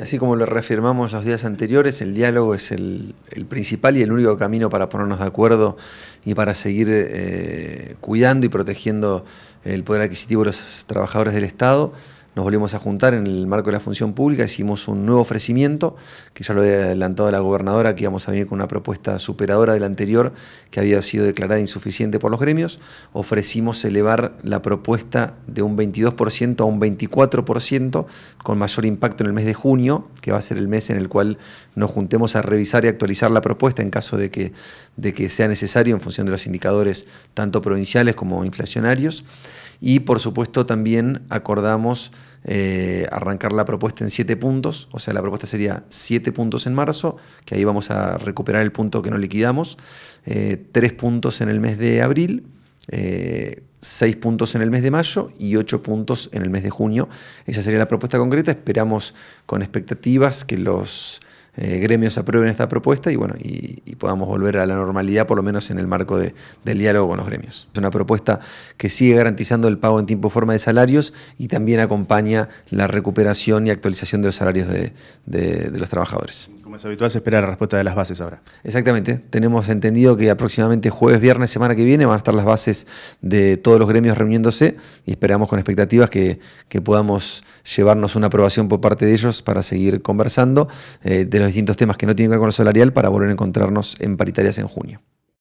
Así como lo reafirmamos los días anteriores, el diálogo es el, principal y el único camino para ponernos de acuerdo y para seguir eh, cuidando y protegiendo el poder adquisitivo de los trabajadores del Estado nos volvimos a juntar en el marco de la función pública, hicimos un nuevo ofrecimiento, que ya lo había adelantado la gobernadora, que íbamos a venir con una propuesta superadora de la anterior, que había sido declarada insuficiente por los gremios. Ofrecimos elevar la propuesta de un 22% a un 24%, con mayor impacto en el mes de junio, que va a ser el mes en el cual nos juntemos a revisar y actualizar la propuesta en caso de que, de que sea necesario en función de los indicadores tanto provinciales como inflacionarios. Y por supuesto también acordamos eh, arrancar la propuesta en siete puntos, o sea, la propuesta sería siete puntos en marzo, que ahí vamos a recuperar el punto que no liquidamos, eh, tres puntos en el mes de abril, eh, seis puntos en el mes de mayo y 8 puntos en el mes de junio. Esa sería la propuesta concreta. Esperamos con expectativas que los eh, gremios aprueben esta propuesta y, bueno, y, podamos volver a la normalidad, por lo menos en el marco del diálogo con los gremios. Es una propuesta que sigue garantizando el pago en tiempo y forma de salarios y también acompaña la recuperación y actualización de los salarios de, los trabajadores. Como es habitual, se espera la respuesta de las bases ahora. Exactamente. Tenemos entendido que aproximadamente jueves, viernes, semana que viene van a estar las bases de todos los gremios reuniéndose y esperamos con expectativas que, podamos llevarnos una aprobación por parte de ellos para seguir conversando. Eh, distintos temas que no tienen que ver con lo salarial para volver a encontrarnos en paritarias en junio.